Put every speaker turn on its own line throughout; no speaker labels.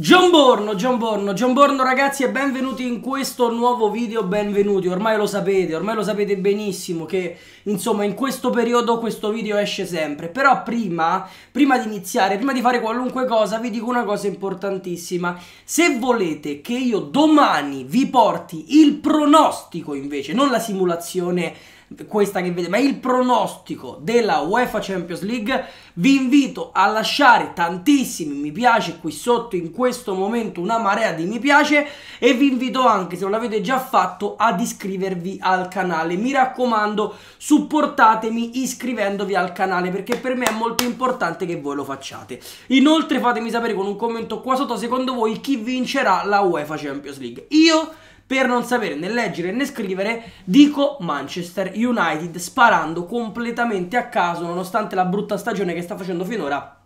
John Borno, John Borno, John Borno ragazzi e benvenuti in questo nuovo video, benvenuti, ormai lo sapete, ormai lo sapete benissimo che insomma in questo periodo questo video esce sempre, però prima, prima di iniziare, prima di fare qualunque cosa vi dico una cosa importantissima, se volete che io domani vi porti il pronostico invece, non la simulazione questa che vede, ma il pronostico della UEFA Champions League, vi invito a lasciare tantissimi mi piace qui sotto in questo momento una marea di mi piace e vi invito anche se non l'avete già fatto ad iscrivervi al canale. Mi raccomando, supportatemi iscrivendovi al canale perché per me è molto importante che voi lo facciate. Inoltre fatemi sapere con un commento qua sotto secondo voi chi vincerà la UEFA Champions League. Io per non sapere né leggere né scrivere, dico Manchester United sparando completamente a caso nonostante la brutta stagione che sta facendo finora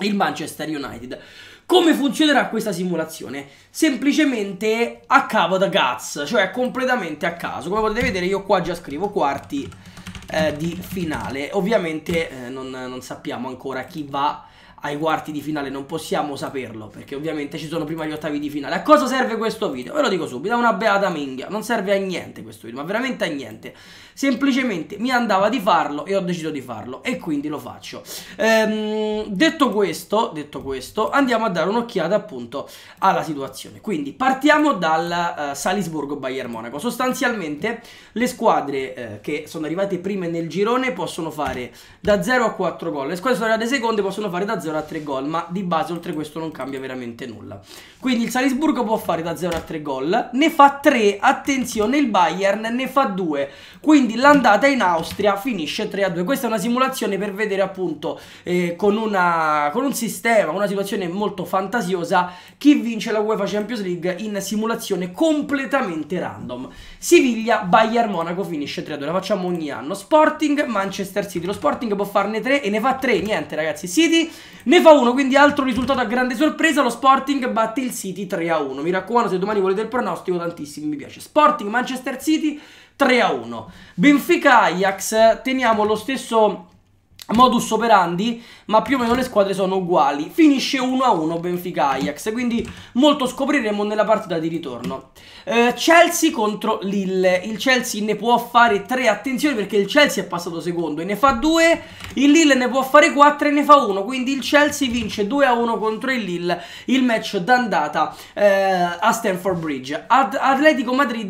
il Manchester United. Come funzionerà questa simulazione? Semplicemente a cavo da Guts, cioè completamente a caso. Come potete vedere io qua già scrivo quarti eh, di finale. Ovviamente eh, non, non sappiamo ancora chi va ai quarti di finale non possiamo saperlo perché ovviamente ci sono prima gli ottavi di finale. A cosa serve questo video? Ve lo dico subito, è una beata minghia, non serve a niente questo video, ma veramente a niente. Semplicemente mi andava di farlo e ho deciso di farlo e quindi lo faccio. Ehm, detto, questo, detto questo, andiamo a dare un'occhiata appunto alla situazione. Quindi partiamo dal uh, eh, Salisburgo-Bayern Monaco. Sostanzialmente le squadre uh, che sono arrivate prime nel girone possono fare da 0 a 4 gol, le squadre che sono arrivate seconde possono fare da 0 0 a 3 gol, ma di base oltre questo non cambia veramente nulla. Quindi il Salisburgo può fare da 0 a 3 gol, ne fa 3, attenzione, il Bayern ne fa 2. Quindi l'andata in Austria finisce 3 a 2. Questa è una simulazione per vedere appunto eh, con, una, con un sistema, una situazione molto fantasiosa, chi vince la UEFA Champions League in simulazione completamente random. Siviglia, Bayern Monaco finisce 3 a 2, la facciamo ogni anno. Sporting, Manchester City, lo Sporting può farne 3 e ne fa 3, niente ragazzi, City ne fa uno, quindi altro risultato a grande sorpresa, lo Sporting batte il City 3-1. Mi raccomando, se domani volete il pronostico, tantissimi mi piace. Sporting Manchester City 3-1. Benfica Ajax, teniamo lo stesso modus operandi, ma più o meno le squadre sono uguali. Finisce 1-1 Benfica-Ajax, quindi molto scopriremo nella partita di ritorno. Eh, Chelsea contro Lille, il Chelsea ne può fare 3, attenzione perché il Chelsea è passato secondo e ne fa 2, il Lille ne può fare 4 e ne fa 1, quindi il Chelsea vince 2-1 contro il Lille, il match d'andata eh, a Stanford Bridge. Ad Atletico Madrid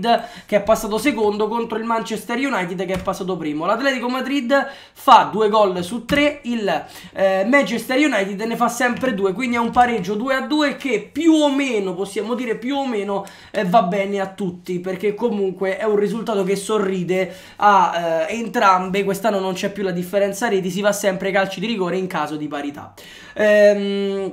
che è passato secondo contro il Manchester United che è passato primo. L'Atletico Madrid fa 2 gol su 3 il eh, Manchester United ne fa sempre 2 quindi è un pareggio 2 a 2 che più o meno possiamo dire più o meno eh, va bene a tutti perché comunque è un risultato che sorride a eh, entrambe quest'anno non c'è più la differenza reti si va sempre ai calci di rigore in caso di parità ehm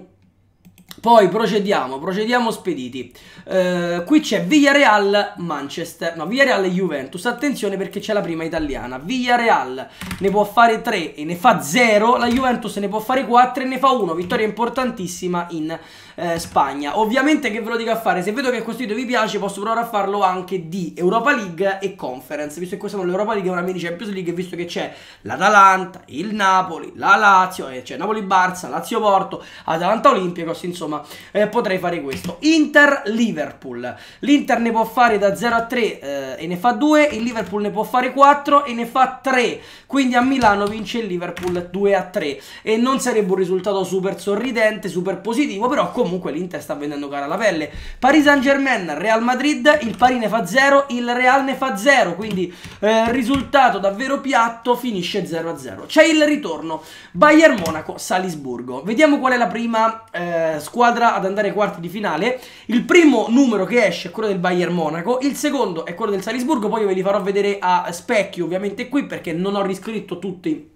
poi procediamo, procediamo spediti. Eh, qui c'è Villarreal Manchester, no, Villarreal Juventus. Attenzione perché c'è la prima italiana. Villarreal ne può fare 3 e ne fa 0, la Juventus ne può fare 4 e ne fa 1. Vittoria importantissima in eh, Spagna. Ovviamente che ve lo dico a fare, se vedo che questo video vi piace posso provare a farlo anche di Europa League e Conference, visto che questa è l'Europa League e una mini Champions League, visto che c'è l'Atalanta, il Napoli, la Lazio, eh, c'è napoli barza Lazio-Porto, Atalanta-Olympiacos, insomma eh, potrei fare questo. Inter-Liverpool, l'Inter ne può fare da 0 a 3 eh, e ne fa 2, il Liverpool ne può fare 4 e ne fa 3, quindi a Milano vince il Liverpool 2 a 3 e non sarebbe un risultato super sorridente, super positivo, però comunque comunque l'Inter sta vendendo cara la pelle. Paris Saint Germain, Real Madrid, il Paris ne fa 0, il Real ne fa 0, quindi eh, risultato davvero piatto, finisce 0-0. C'è il ritorno, Bayern Monaco, Salisburgo. Vediamo qual è la prima eh, squadra ad andare ai quarti di finale. Il primo numero che esce è quello del Bayern Monaco, il secondo è quello del Salisburgo, poi io ve li farò vedere a specchio ovviamente qui perché non ho riscritto tutti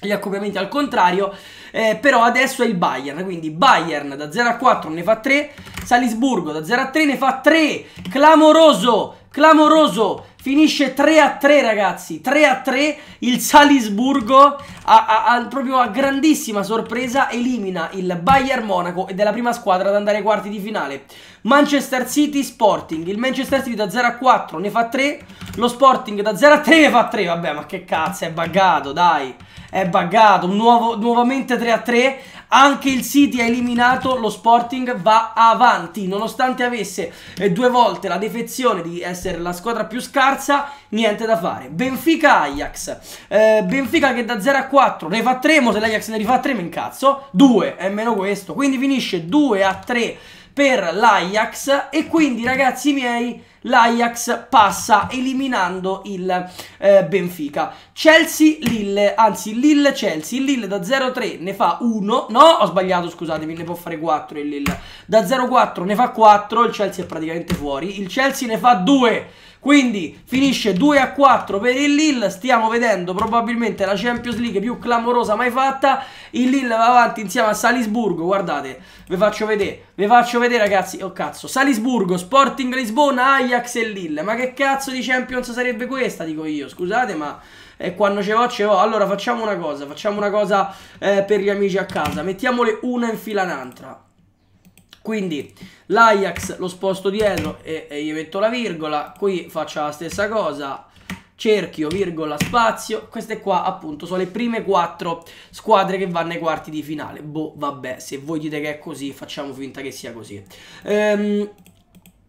gli accoppiamenti al contrario, eh, però adesso è il Bayern, quindi Bayern da 0 a 4 ne fa 3, Salisburgo da 0 a 3 ne fa 3, clamoroso, clamoroso, Finisce 3 a 3 ragazzi, 3 a 3, il Salisburgo a, a, a, proprio a grandissima sorpresa elimina il Bayern Monaco ed è la prima squadra ad andare ai quarti di finale. Manchester City Sporting, il Manchester City da 0 a 4 ne fa 3, lo Sporting da 0 a 3 ne fa 3, vabbè ma che cazzo è buggato dai, è buggato, nuovo, nuovamente 3 a 3, anche il City ha eliminato, lo Sporting va avanti. Nonostante avesse eh, due volte la defezione di essere la squadra più scarsa, niente da fare. Benfica-Ajax. Eh, Benfica che da 0 a 4 ne fa 3, mo se l'Ajax ne rifà 3 mi incazzo. 2 è meno questo. Quindi finisce 2 a 3 per l'Ajax. E quindi ragazzi miei l'Ajax passa eliminando il eh, Benfica. Chelsea-Lille, anzi Lille-Chelsea, Lille da 0-3 ne fa 1, no ho sbagliato scusatemi, ne può fare 4 il Lille, da 0-4 ne fa 4, il Chelsea è praticamente fuori, il Chelsea ne fa 2, quindi finisce 2 a 4 per il Lille, stiamo vedendo probabilmente la Champions League più clamorosa mai fatta, il Lille va avanti insieme a Salisburgo, guardate, vi faccio vedere, vi faccio vedere ragazzi, oh cazzo, Salisburgo, Sporting Lisbona, Ajax e Lille, ma che cazzo di Champions sarebbe questa, dico io, scusate ma e eh, quando ce l'ho ce l'ho allora facciamo una cosa facciamo una cosa eh, per gli amici a casa mettiamole una in fila un'altra quindi l'Ajax lo sposto dietro e, e gli metto la virgola, qui faccio la stessa cosa, cerchio, virgola, spazio. Queste qua appunto sono le prime quattro squadre che vanno ai quarti di finale. Boh, vabbè, se voi dite che è così, facciamo finta che sia così. Ehm,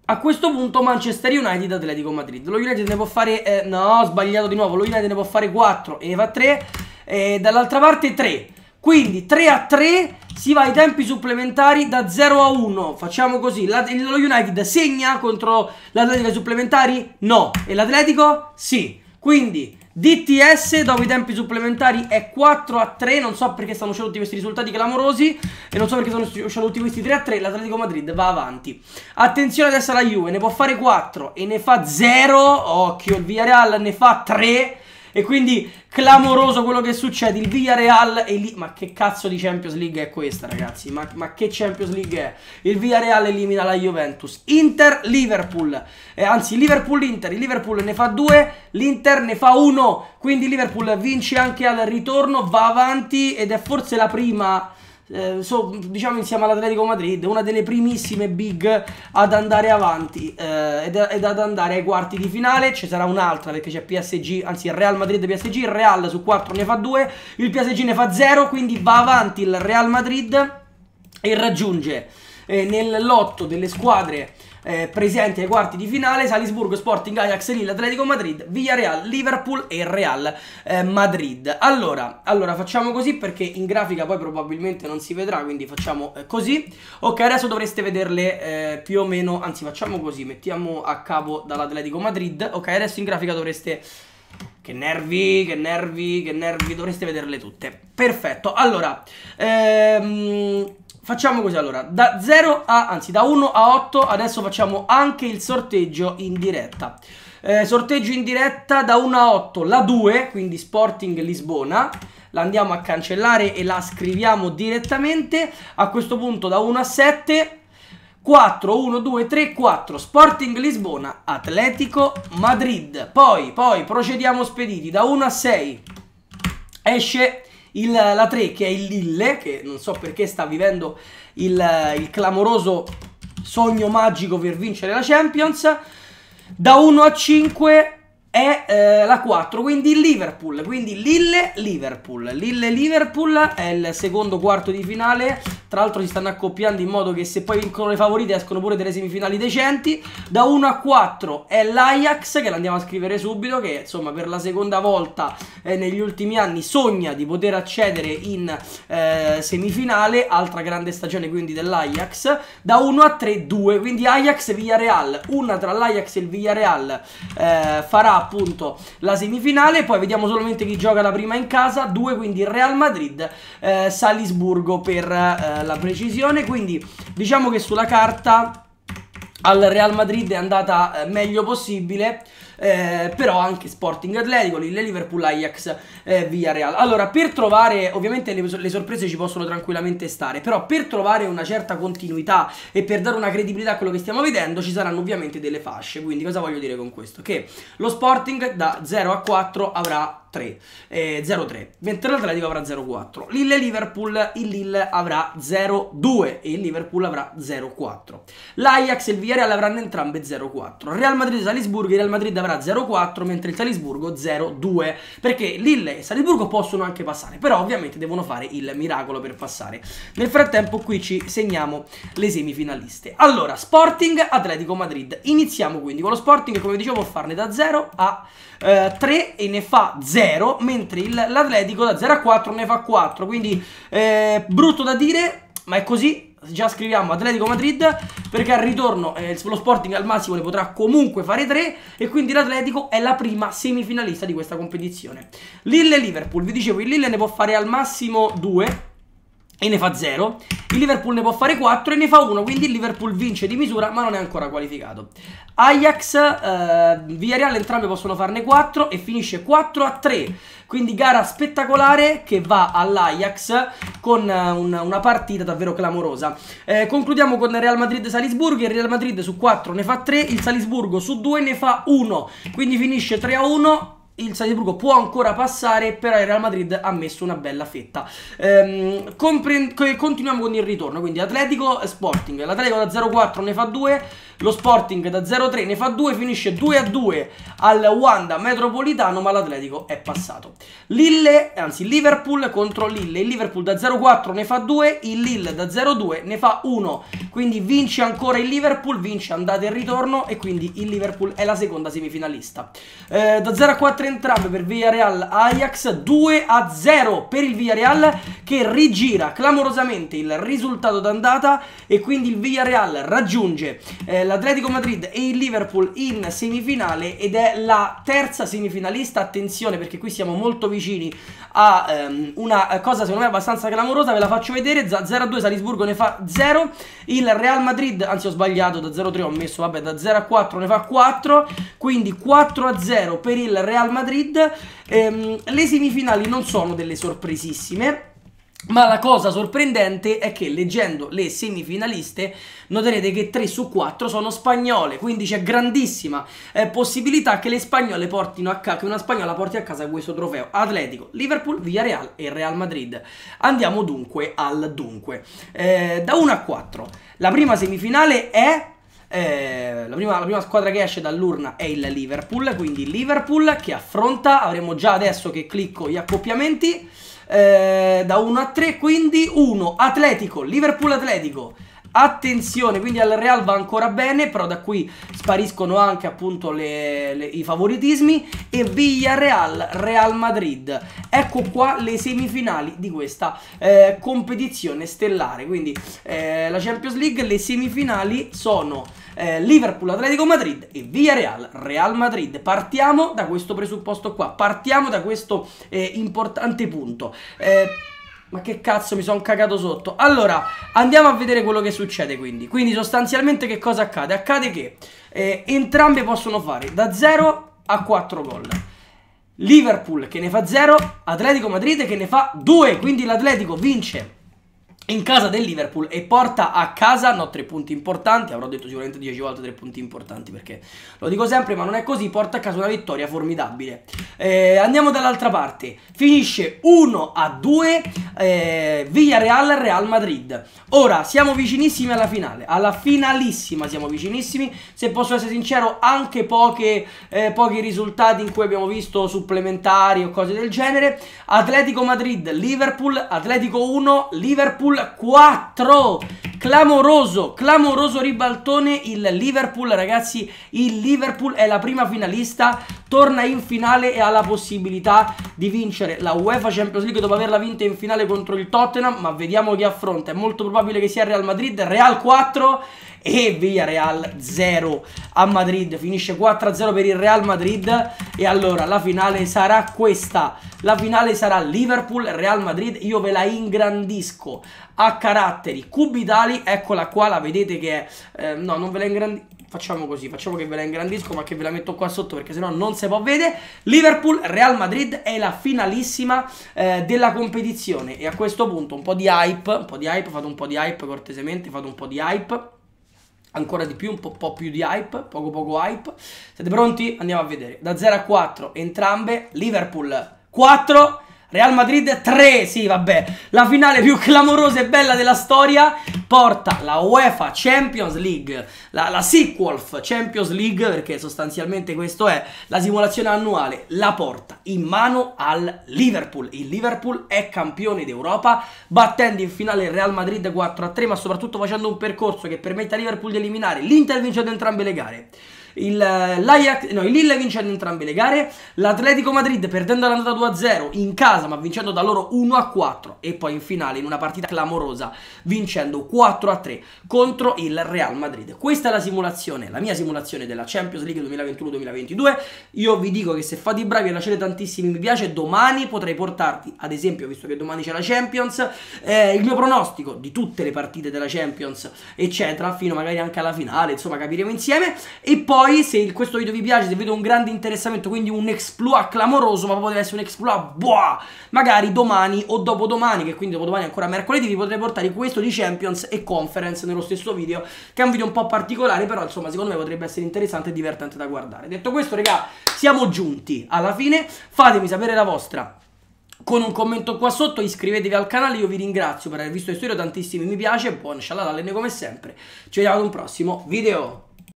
a questo punto Manchester United Atletico Madrid. Lo United ne può fare... Eh, no, ho sbagliato di nuovo. Lo United ne può fare 4 e ne fa 3. E dall'altra parte 3. Quindi 3 a 3 si va ai tempi supplementari da 0 a 1. Facciamo così. La, lo United segna contro l'Atletico ai supplementari? No. E l'Atletico? Sì. Quindi DTS dopo i tempi supplementari è 4 a 3. Non so perché stanno uscendo tutti questi risultati clamorosi. E non so perché stanno uscendo tutti questi 3 a 3. L'Atletico Madrid va avanti. Attenzione adesso alla Juve. Ne può fare 4 e ne fa 0. Occhio, il Villarreal ne fa 3 e quindi clamoroso quello che succede. Il Villarreal e lì. Ma che cazzo di Champions League è questa, ragazzi? Ma, ma che Champions League è? Il Villarreal elimina la Juventus. Inter-Liverpool. Eh, anzi, Liverpool-Inter. Il Liverpool ne fa due, l'Inter ne fa uno. Quindi Liverpool vince anche al ritorno, va avanti ed è forse la prima eh, so, diciamo insieme all'Atletico Madrid, una delle primissime big ad andare avanti eh, ed, ed, ad andare ai quarti di finale. Ci sarà un'altra perché c'è PSG, anzi il Real Madrid PSG, il Real su 4 ne fa 2, il PSG ne fa 0, quindi va avanti il Real Madrid e raggiunge eh, nel delle squadre eh, presenti ai quarti di finale, Salisburgo, Sporting, Ajax, Lille, Atletico Madrid, Villarreal, Liverpool e Real eh, Madrid. Allora, allora, facciamo così perché in grafica poi probabilmente non si vedrà, quindi facciamo eh, così. Ok, adesso dovreste vederle eh, più o meno, anzi facciamo così, mettiamo a capo dall'Atletico Madrid. Ok, adesso in grafica dovreste che nervi, che nervi, che nervi, dovreste vederle tutte. Perfetto, allora, ehm, facciamo così allora, da 0 a, anzi da 1 a 8 adesso facciamo anche il sorteggio in diretta. Eh, sorteggio in diretta da 1 a 8, la 2, quindi Sporting Lisbona, la andiamo a cancellare e la scriviamo direttamente. A questo punto da 1 a 7 4, 1, 2, 3, 4, Sporting Lisbona, Atletico Madrid. Poi, poi procediamo spediti da 1 a 6. Esce il, la 3 che è il Lille, che non so perché sta vivendo il, il clamoroso sogno magico per vincere la Champions. Da 1 a 5 è eh, la 4, quindi il Liverpool, quindi Lille-Liverpool. Lille-Liverpool è il secondo quarto di finale tra l'altro si stanno accoppiando in modo che se poi vincono le favorite escono pure delle semifinali decenti. Da 1 a 4 è l'Ajax che l'andiamo a scrivere subito che insomma per la seconda volta eh, negli ultimi anni sogna di poter accedere in eh, semifinale. Altra grande stagione quindi dell'Ajax. Da 1 a 3 2 quindi Ajax e Villarreal. Una tra l'Ajax e il Villarreal eh, farà appunto la semifinale. Poi vediamo solamente chi gioca la prima in casa. 2 quindi Real Madrid, eh, Salisburgo per eh, eh, la, precisione. Quindi diciamo che sulla carta al Real Madrid è andata eh, meglio possibile. Eh, però anche Sporting Atletico, Lille Liverpool, Ajax, eh, Villarreal. Allora, per trovare, ovviamente le, le, sorprese ci possono tranquillamente stare, però per trovare una certa continuità e per dare una credibilità a quello che stiamo vedendo ci saranno ovviamente delle fasce, quindi cosa voglio dire con questo? Che lo Sporting da 0 a 4 avrà 3, eh, 0-3, mentre l'Atletico avrà 0-4. Lille Liverpool, il Lille avrà 0-2 e il Liverpool avrà 0-4. L'Ajax e il Villarreal avranno entrambe 0-4. Real Madrid e Salisburgo, il Real Madrid avrà 0-4, mentre il Salisburgo 0-2, perché Lille e Salisburgo possono anche passare, però ovviamente devono fare il miracolo per passare. Nel frattempo qui ci segniamo le semifinaliste. Allora, Sporting Atletico Madrid. Iniziamo quindi con lo Sporting, come dicevo, farne da 0 a eh, 3 e ne fa 0 0, mentre l'Atletico da 0 a 4 ne fa 4, quindi eh, brutto da dire, ma è così, già scriviamo Atletico Madrid perché al ritorno eh, lo Sporting al massimo ne potrà comunque fare 3 e quindi l'Atletico è la prima semifinalista di questa competizione. Lille-Liverpool, vi dicevo il Lille ne può fare al massimo 2 e ne fa 0. Il Liverpool ne può fare 4 e ne fa 1, quindi il Liverpool vince di misura ma non è ancora qualificato. Ajax, eh, Villarreal entrambi possono farne 4 e finisce 4 a 3. Quindi gara spettacolare che va all'Ajax con eh, un, una partita davvero clamorosa. Eh, concludiamo con Real Madrid-Salisburgo. Il Real Madrid su 4 ne fa 3, il Salisburgo su 2 ne fa 1. Quindi finisce 3 a 1 il Salisburgo può ancora passare, però il Real Madrid ha messo una bella fetta. Ehm, continuiamo con il ritorno, quindi Atletico e Sporting. L'Atletico da 0-4 ne fa 2. Lo Sporting da 0-3 ne fa 2, finisce 2-2 al Wanda Metropolitano, ma l'Atletico è passato. Lille, anzi Liverpool contro Lille, il Liverpool da 0-4 ne fa 2, il Lille da 0-2 ne fa 1, quindi vince ancora il Liverpool, vince andata e ritorno e quindi il Liverpool è la seconda semifinalista. Eh, da 0-4 entrambe per Villarreal Ajax, 2-0 per il Villarreal che rigira clamorosamente il risultato d'andata e quindi il Villarreal raggiunge eh, l'Atletico Madrid e il Liverpool in semifinale ed è la terza semifinalista, attenzione perché qui siamo molto vicini a ehm, una cosa secondo me abbastanza clamorosa, ve la faccio vedere, 0-2 Salisburgo ne fa 0, il Real Madrid, anzi ho sbagliato, da 0-3 ho messo, vabbè da 0-4 ne fa 4, quindi 4-0 per il Real Madrid, ehm, le semifinali non sono delle sorpresissime, ma la cosa sorprendente è che leggendo le semifinaliste noterete che 3 su 4 sono spagnole, quindi c'è grandissima eh, possibilità che le spagnole portino a ca- che una spagnola porti a casa questo trofeo. Atletico, Liverpool, Villarreal e Real Madrid. Andiamo dunque al dunque. Eh, da 1 a 4. La prima semifinale è eh, la, prima, la, prima, squadra che esce dall'urna è il Liverpool, quindi Liverpool che affronta, avremo già adesso che clicco gli accoppiamenti eh, da 1 a 3, quindi 1 Atletico, Liverpool Atletico. Attenzione, quindi al Real va ancora bene, però da qui spariscono anche appunto le, le, i favoritismi e Villarreal, Real Madrid. Ecco qua le semifinali di questa eh, competizione stellare, quindi eh, la Champions League, le semifinali sono eh, Liverpool, Atletico Madrid e Villarreal, Real Madrid. Partiamo da questo presupposto qua, partiamo da questo eh, importante punto. Eh, ma che cazzo mi sono cagato sotto Allora andiamo a vedere quello che succede quindi Quindi sostanzialmente che cosa accade Accade che eh, entrambe possono fare da 0 a 4 gol Liverpool che ne fa 0 Atletico Madrid che ne fa 2 Quindi l'Atletico vince in casa del Liverpool e porta a casa, no, tre punti importanti, avrò detto sicuramente dieci volte tre punti importanti perché lo dico sempre, ma non è così, porta a casa una vittoria formidabile. Eh, andiamo dall'altra parte, finisce 1 a 2 eh, Villarreal Real Madrid. Ora siamo vicinissimi alla finale, alla finalissima siamo vicinissimi, se posso essere sincero anche poche, eh, pochi risultati in cui abbiamo visto supplementari o cose del genere. Atletico Madrid, Liverpool, Atletico 1, Liverpool 4. Clamoroso, clamoroso ribaltone il Liverpool, ragazzi. Il Liverpool è la prima finalista torna in finale e ha la possibilità di vincere la UEFA Champions League dopo averla vinta in finale contro il Tottenham, ma vediamo chi affronta, è molto probabile che sia Real Madrid, Real 4 e via Real 0 a Madrid, finisce 4-0 per il Real Madrid e allora la finale sarà questa, la finale sarà Liverpool-Real Madrid, io ve la ingrandisco a caratteri cubitali, eccola qua, la vedete che è, eh, no non ve la ingrandisco, Facciamo così, facciamo che ve la ingrandisco ma che ve la metto qua sotto perché sennò non si può vedere. Liverpool-Real Madrid è la finalissima eh, della competizione e a questo punto un po' di hype, un po' di hype, fate un po' di hype cortesemente, fate un po' di hype. Ancora di più, un po', po più di hype, poco poco hype. Siete pronti? Andiamo a vedere. Da 0 a 4 entrambe, Liverpool 4 Real Madrid 3, sì vabbè, la finale più clamorosa e bella della storia porta la UEFA Champions League, la, la Sequolf Champions League, perché sostanzialmente questo è la simulazione annuale, la porta in mano al Liverpool. Il Liverpool è campione d'Europa, battendo in finale il Real Madrid 4-3, ma soprattutto facendo un percorso che permette a Liverpool di eliminare l'Inter vincendo entrambe le gare il, eh, l'Ajax, no, il Lille vincendo entrambe le gare, l'Atletico Madrid perdendo l'andata 2-0 in casa ma vincendo da loro 1-4 e poi in finale in una partita clamorosa vincendo 4-3 contro il Real Madrid. Questa è la simulazione, la mia simulazione della Champions League 2021-2022. Io vi dico che se fate i bravi e lasciate tantissimi mi piace, domani potrei portarti, ad esempio, visto che domani c'è la Champions, eh, il mio pronostico di tutte le partite della Champions, eccetera, fino magari anche alla finale, insomma capiremo insieme e poi poi se il, questo video vi piace, se vedo un grande interessamento, quindi un exploit clamoroso, ma potrebbe essere un exploit buah, magari domani o dopodomani, che quindi dopodomani è ancora mercoledì, vi potrei portare questo di Champions e Conference nello stesso video, che è un video un po' particolare, però insomma secondo me potrebbe essere interessante e divertente da guardare. Detto questo, raga, siamo giunti alla fine, fatemi sapere la vostra con un commento qua sotto, iscrivetevi al canale, io vi ringrazio per aver visto il video, tantissimi mi piace, buon shalala, come sempre, ci vediamo ad un prossimo video!